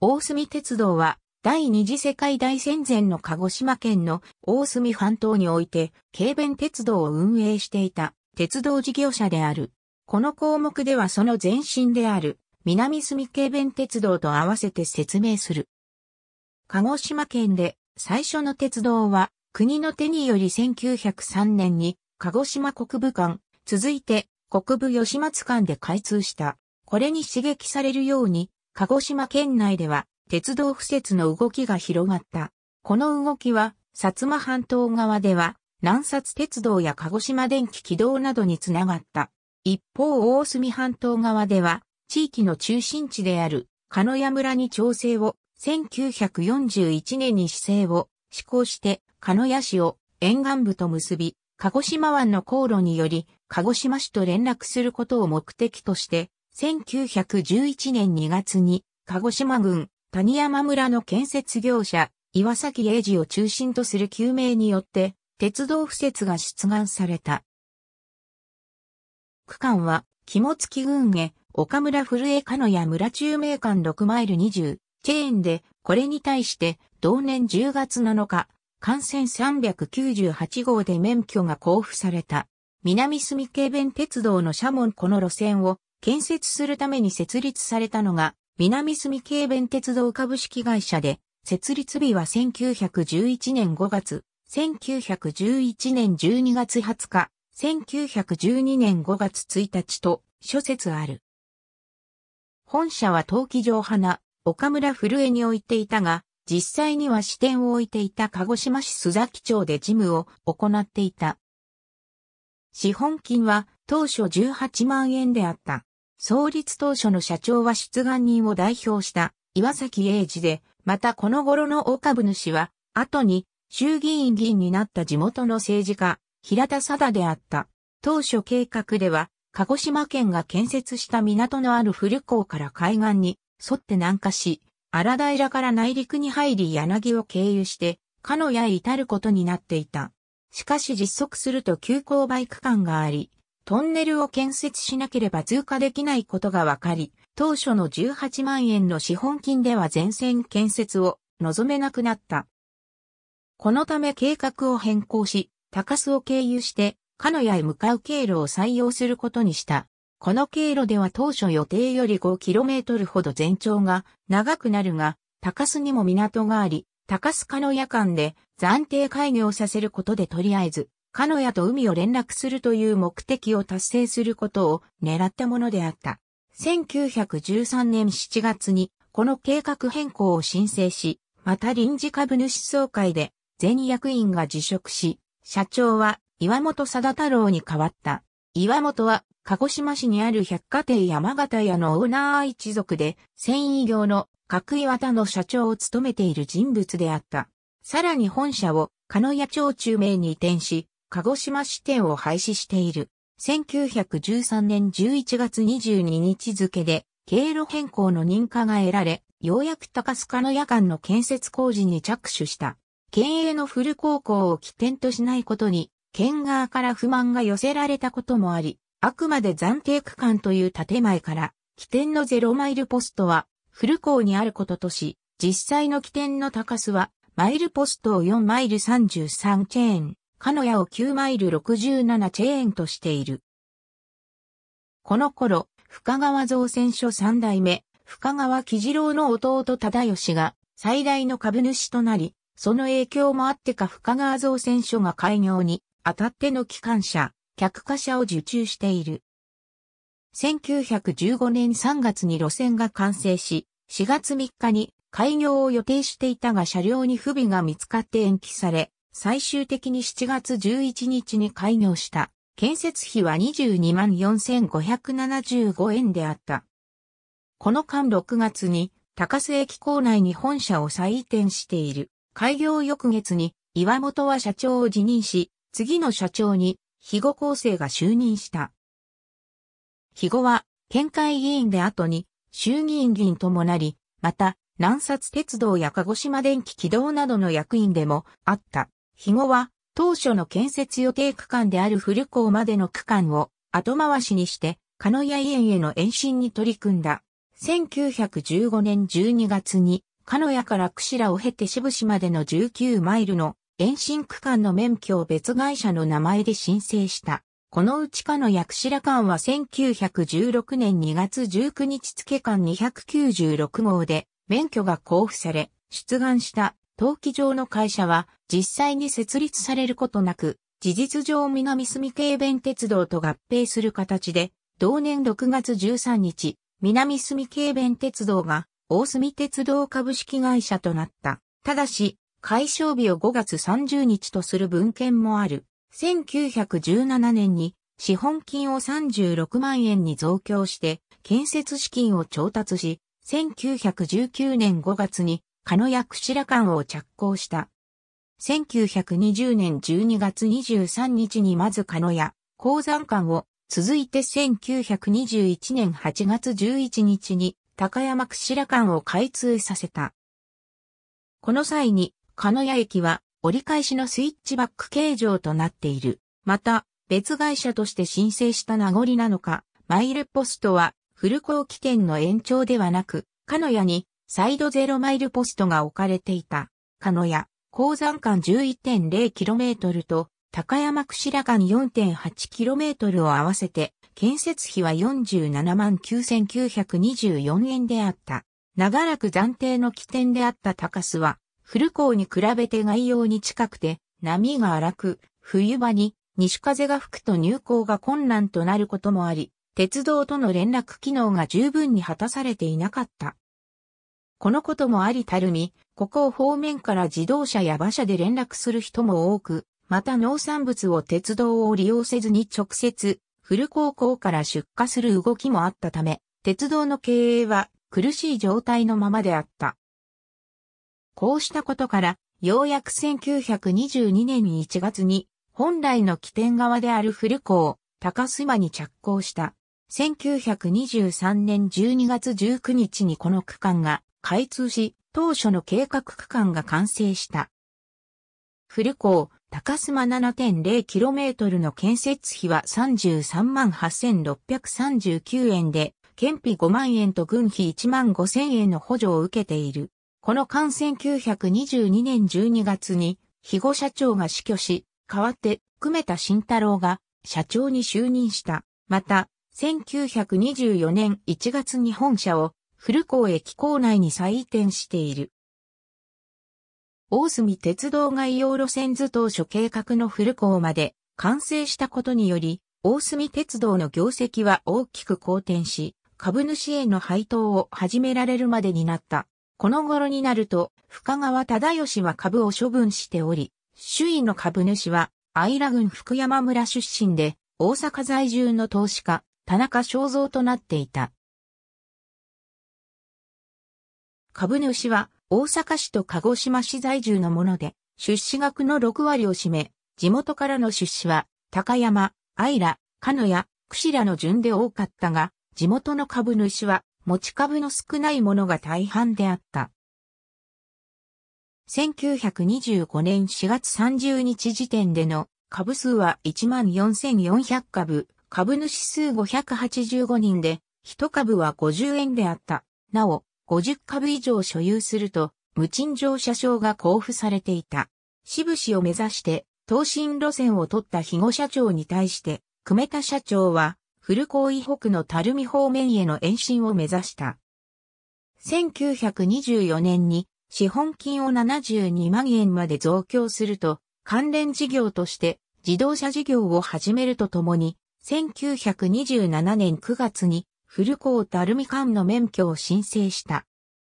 大隅鉄道は第二次世界大戦前の鹿児島県の大隅半島において軽便鉄道を運営していた鉄道事業者である。この項目ではその前身である南隅軽便鉄道と合わせて説明する。鹿児島県で最初の鉄道は国の手により1903年に鹿児島国部間、続いて国部吉松間で開通した。これに刺激されるように鹿児島県内では鉄道敷設の動きが広がった。この動きは、薩摩半島側では、南薩鉄道や鹿児島電気軌道などにつながった。一方、大隅半島側では、地域の中心地である、鹿屋村に調整を、1941年に市政を施行して、鹿屋市を沿岸部と結び、鹿児島湾の航路により、鹿児島市と連絡することを目的として、1911年2月に、鹿児島郡谷山村の建設業者、岩崎英治を中心とする救命によって、鉄道敷設が出願された。区間は、肝付郡へ、岡村古江鹿屋村中名館6マイル20、チェーンで、これに対して、同年10月7日、幹線398号で免許が交付された。南住京弁鉄道の社門この路線を建設するために設立されたのが、南住京弁鉄道株式会社で、設立日は1911年5月、1911年12月20日、1912年5月1日と諸説ある。本社は陶器城花、岡村古江に置いていたが、実際には支店を置いていた鹿児島市須崎町で事務を行っていた。資本金は当初18万円であった。創立当初の社長は出願人を代表した岩崎英治で、またこの頃の大株主は、後に衆議院議員になった地元の政治家、平田貞であった。当初計画では、鹿児島県が建設した港のある古港から海岸に沿って南下し、荒平から内陸に入り柳を経由して、鹿屋へ至ることになっていた。しかし実測すると急勾配区間があり、トンネルを建設しなければ通過できないことが分かり、当初の18万円の資本金では全線建設を望めなくなった。このため計画を変更し、高須を経由して、鹿屋へ向かう経路を採用することにした。この経路では当初予定より 5km ほど全長が長くなるが、高須にも港があり、高須鹿屋間で暫定開業させることでとりあえず鹿屋と海を連絡するという目的を達成することを狙ったものであった。1913年7月にこの計画変更を申請し、また臨時株主総会で全役員が辞職し、社長は岩本貞太郎に変わった。岩本は鹿児島市にある百貨店山形屋のオーナー一族で繊維業の角岩田の社長を務めている人物であった。さらに本社を鹿屋町中名に移転し、鹿児島支店を廃止している。1913年11月22日付で、経路変更の認可が得られ、ようやく高須賀の夜間の建設工事に着手した。県営の古高校を起点としないことに、県側から不満が寄せられたこともあり、あくまで暫定区間という建前から、起点のゼロマイルポストは、古港にあることとし、実際の起点の高須は、マイルポストを4マイル33チェーン、カノヤを9マイル67チェーンとしている。この頃、深川造船所三代目、深川喜次郎の弟忠義が最大の株主となり、その影響もあってか深川造船所が開業にあたっての機関車、客貨車を受注している。1915年3月に路線が完成し、4月3日に開業を予定していたが車両に不備が見つかって延期され、最終的に7月11日に開業した。建設費は22万4575円であった。この間6月に高須駅構内に本社を再移転している。開業翌月に岩本は社長を辞任し、次の社長に肥後厚生が就任した。肥後は県会議員で後に衆議院議員ともなり、また南札鉄道や鹿児島電気軌道などの役員でもあった。肥後は当初の建設予定区間である古港までの区間を後回しにして、鹿屋園への延伸に取り組んだ。1915年12月に、鹿屋から釧路を経て渋市までの19マイルの延伸区間の免許を別会社の名前で申請した。このうち鹿屋釧路間は1916年2月19日付間296号で免許が交付され、出願した登記上の会社は実際に設立されることなく、事実上南住軽弁鉄道と合併する形で、同年6月13日、南住軽弁鉄道が大住鉄道株式会社となった。ただし、解消日を5月30日とする文献もある。1917年に資本金を36万円に増強して建設資金を調達し、1919年5月に鹿屋串田間を着工した。1920年12月23日にまず鹿屋、鉱山間を、続いて1921年8月11日に高山串田間を開通させた。この際に、鹿屋駅は折り返しのスイッチバック形状となっている。また、別会社として申請した名残なのか、マイルポストは、古工期間の延長ではなく、鹿屋にサイドゼロマイルポストが置かれていた、鹿野や鉱山間 11.0km と高山櫛間 4.8km を合わせて、建設費は47万9924円であった。長らく暫定の起点であった高須は、古港に比べて概要に近くて、波が荒く、冬場に西風が吹くと入港が困難となることもあり、鉄道との連絡機能が十分に果たされていなかった。このこともありたるみ、ここを方面から自動車や馬車で連絡する人も多く、また農産物を鉄道を利用せずに直接、古高校から出荷する動きもあったため、鉄道の経営は苦しい状態のままであった。こうしたことから、ようやく1922年1月に、本来の起点側である古港、高須馬に着工した。1923年12月19日にこの区間が開通し、当初の計画区間が完成した。古港、高島 7.0km の建設費は33万8639円で、県費5万円と軍費1万5000円の補助を受けている。この間1922年12月に、肥後社長が死去し、代わって、久米田慎太郎が社長に就任した。また、1924年1月に本社を古港駅構内に再移転している。大隅鉄道概要路線図当初計画の古港まで完成したことにより、大隅鉄道の業績は大きく好転し、株主への配当を始められるまでになった。この頃になると、深川忠義は株を処分しており、周囲の株主は、アイラ郡福山村出身で、大阪在住の投資家、田中正造となっていた。株主は大阪市と鹿児島市在住のもので、出資額の6割を占め、地元からの出資は、高山、愛ら、鹿屋、串らの順で多かったが、地元の株主は持ち株の少ないものが大半であった。1925年4月30日時点での株数は14,400株、株主数585人で、1株は50円であった。なお、50株以上所有すると、無賃乗車証が交付されていた。渋氏を目指して、東進路線を取った肥後社長に対して、久米田社長は、古港以北の垂水方面への延伸を目指した。1924年に、資本金を72万円まで増強すると、関連事業として自動車事業を始めるとともに、1927年9月に古港垂水缶の免許を申請した。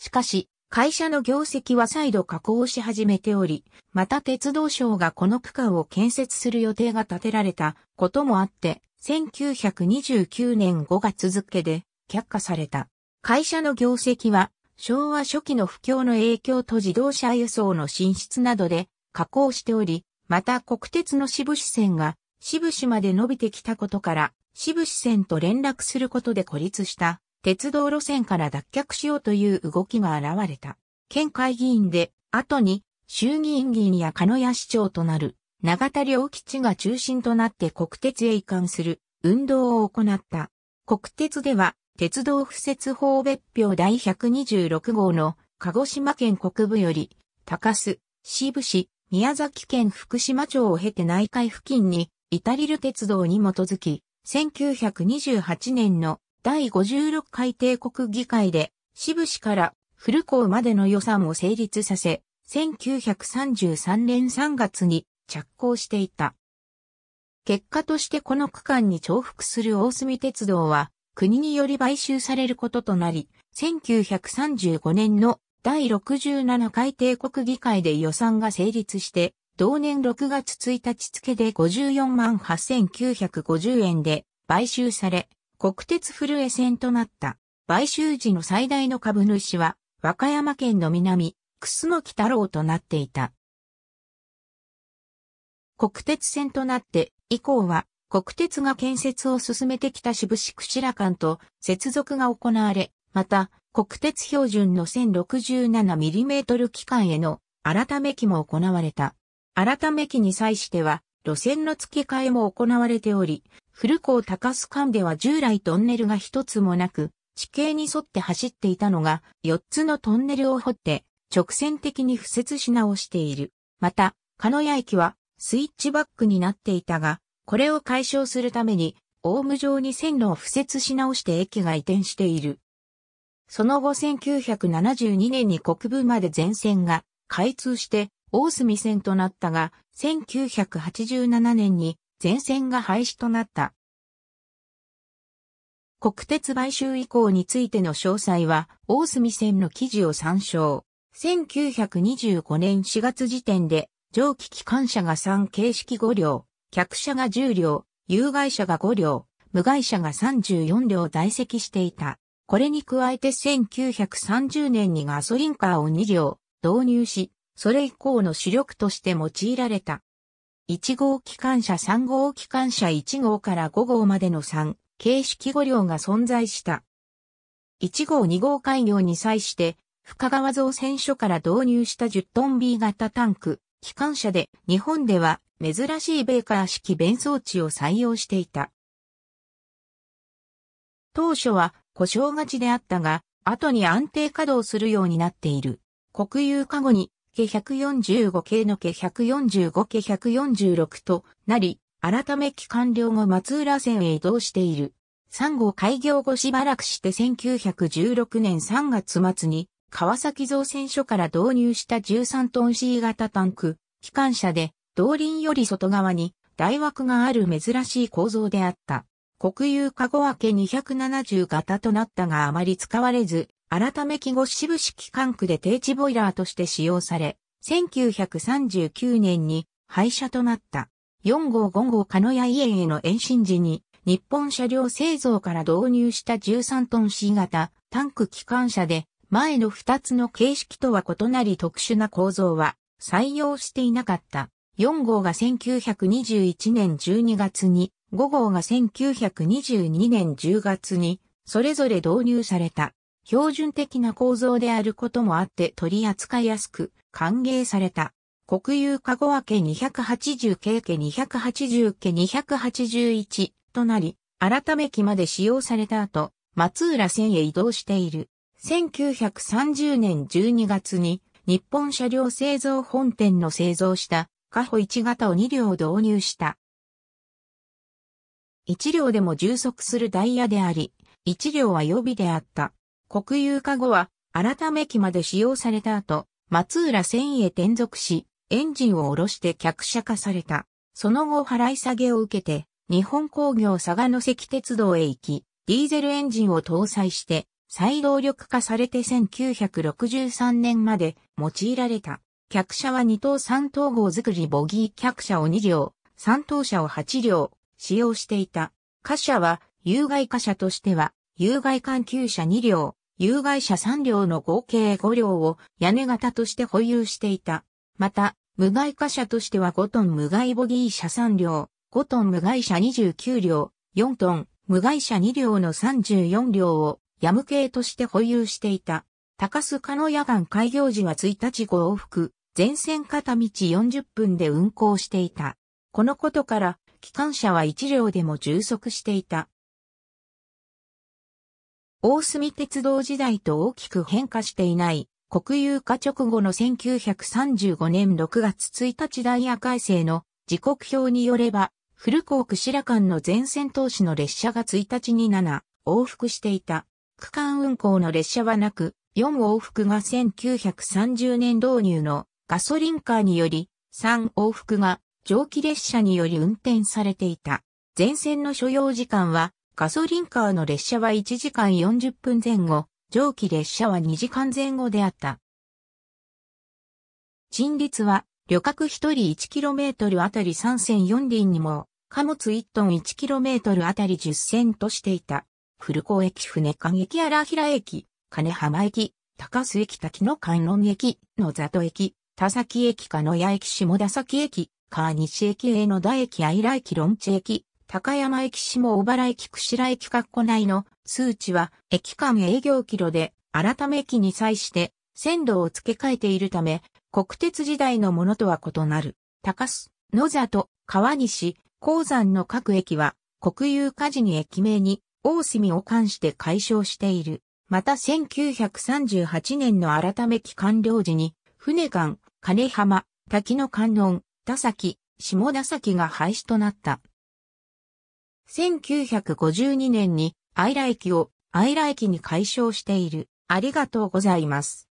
しかし、会社の業績は再度加工し始めており、また鉄道省がこの区間を建設する予定が立てられたこともあって、1929年5月付で却下された。会社の業績は昭和初期の不況の影響と自動車輸送の進出などで加工しており、また国鉄の支部支線が志布志まで伸びてきたことから、志布志線と連絡することで孤立した鉄道路線から脱却しようという動きが現れた。県会議員で、後に衆議院議員や鹿屋市長となる長田良吉が中心となって国鉄へ移管する運動を行った。国鉄では鉄道不設法別表第126号の鹿児島県国部より高須、志布市、宮崎県福島町を経て内海付近にイタリル鉄道に基づき、1928年の第56回帝国議会で、支部市から古港までの予算を成立させ、1933年3月に着工していた。結果としてこの区間に重複する大隅鉄道は国により買収されることとなり、1935年の第67回帝国議会で予算が成立して同年6月1日付で54万8950円で買収され、国鉄古江線となった。買収時の最大の株主は、和歌山県の南、楠木太郎となっていた。国鉄線となって、以降は、国鉄が建設を進めてきた渋市白間と接続が行われ、また、国鉄標準の 1067mm 機関への改め機も行われた。改め期に際しては、路線の付け替えも行われており、古港高須間では従来トンネルが一つもなく、地形に沿って走っていたのが、四つのトンネルを掘って、直線的に敷設し直している。また、鹿屋駅は、スイッチバックになっていたが、これを解消するために、オウム状に線路を敷設し直して駅が移転している。その後1972年に国分まで全線が開通して大隅線となったが、1987年に全線が廃止となった。国鉄買収以降についての詳細は、大隅線の記事を参照。1925年4月時点で、蒸気機関車が3形式5両、客車が10両、有害車が5両、無害車が34両在籍していた。これに加えて1930年にガソリンカーを2両導入し、それ以降の主力として用いられた。1号機関車3号機関車1号から5号までの3形式5両が存在した。1号2号開業に際して、深川造船所から導入した10トン B 型タンク、機関車で日本では珍しいベーカー式弁装置を採用していた。当初は故障がちであったが、後に安定稼働するようになっている。国有化後に家145系の家145系146となり、改め期完了後松浦線へ移動している。3号開業後しばらくして1916年3月末に、川崎造船所から導入した13トン C 型タンク、機関車で、動輪より外側に大枠がある珍しい構造であった。国有カゴ分け270型となったがあまり使われず、改め記号支部式管区で定置ボイラーとして使用され、1939年に廃車となった。4号5号鹿屋家への延伸時に、日本車両製造から導入した13トン C 型タンク機関車で、前の2つの形式とは異なり特殊な構造は採用していなかった。4号が1921年12月に、5号が1922年10月に、それぞれ導入された。標準的な構造であることもあって取り扱いやすく歓迎された。国有加護和家280系家280家281となり、改め期まで使用された後、松浦線へ移動している。1930年12月に日本車両製造本店の製造した加保1型を2両導入した。1両でも充足するダイヤであり、1両は予備であった。国有化後は、改め機まで使用された後、松浦維へ転属し、エンジンを下ろして客車化された。その後払い下げを受けて、日本工業佐賀の関鉄道へ行き、ディーゼルエンジンを搭載して、再動力化されて1963年まで用いられた。客車は2等3等号作りボギー客車を2両、3等車を8両使用していた。貨車は有害貨車としては有害環球車2両、有害者3両の合計5両を屋根型として保有していた。また、無害貨車としては5トン無害ボギー車3両、5トン無害車29両、4トン無害車2両の34両をヤム系として保有していた。高須賀の夜間開業時は1日5往復、全線片道40分で運行していた。このことから、機関車は1両でも充足していた。大隅鉄道時代と大きく変化していない、国有化直後の1935年6月1日ダイヤ改正の時刻表によれば、古港区白間の全線投資の列車が1日に7往復していた。区間運行の列車はなく、4往復が1930年導入のガソリンカーにより、3往復が蒸気列車により運転されていた。全線の所要時間はガソリンカーの列車は1時間40分前後、蒸気列車は2時間前後であった。陳列は、旅客1人 1km あたり3線4輪にも、貨物1トン 1km あたり10銭としていた。古港駅船間駅荒平駅、金浜駅、高須駅滝の観音駅、野里駅、田崎駅鹿野屋駅下田崎駅、川西駅江野田駅愛良駅論地駅、高山駅下小原駅串良駅括弧内の数値は駅間営業キロで改め駅に際して線路を付け替えているため国鉄時代のものとは異なる高須、野里、川西、鉱山の各駅は国有火事に駅名に大隅を関して解消している。また1938年の改め期完了時に、船間、金浜、滝の観音、田崎、下田崎が廃止となった。1952年にアライキをアライキに解消している。ありがとうございます。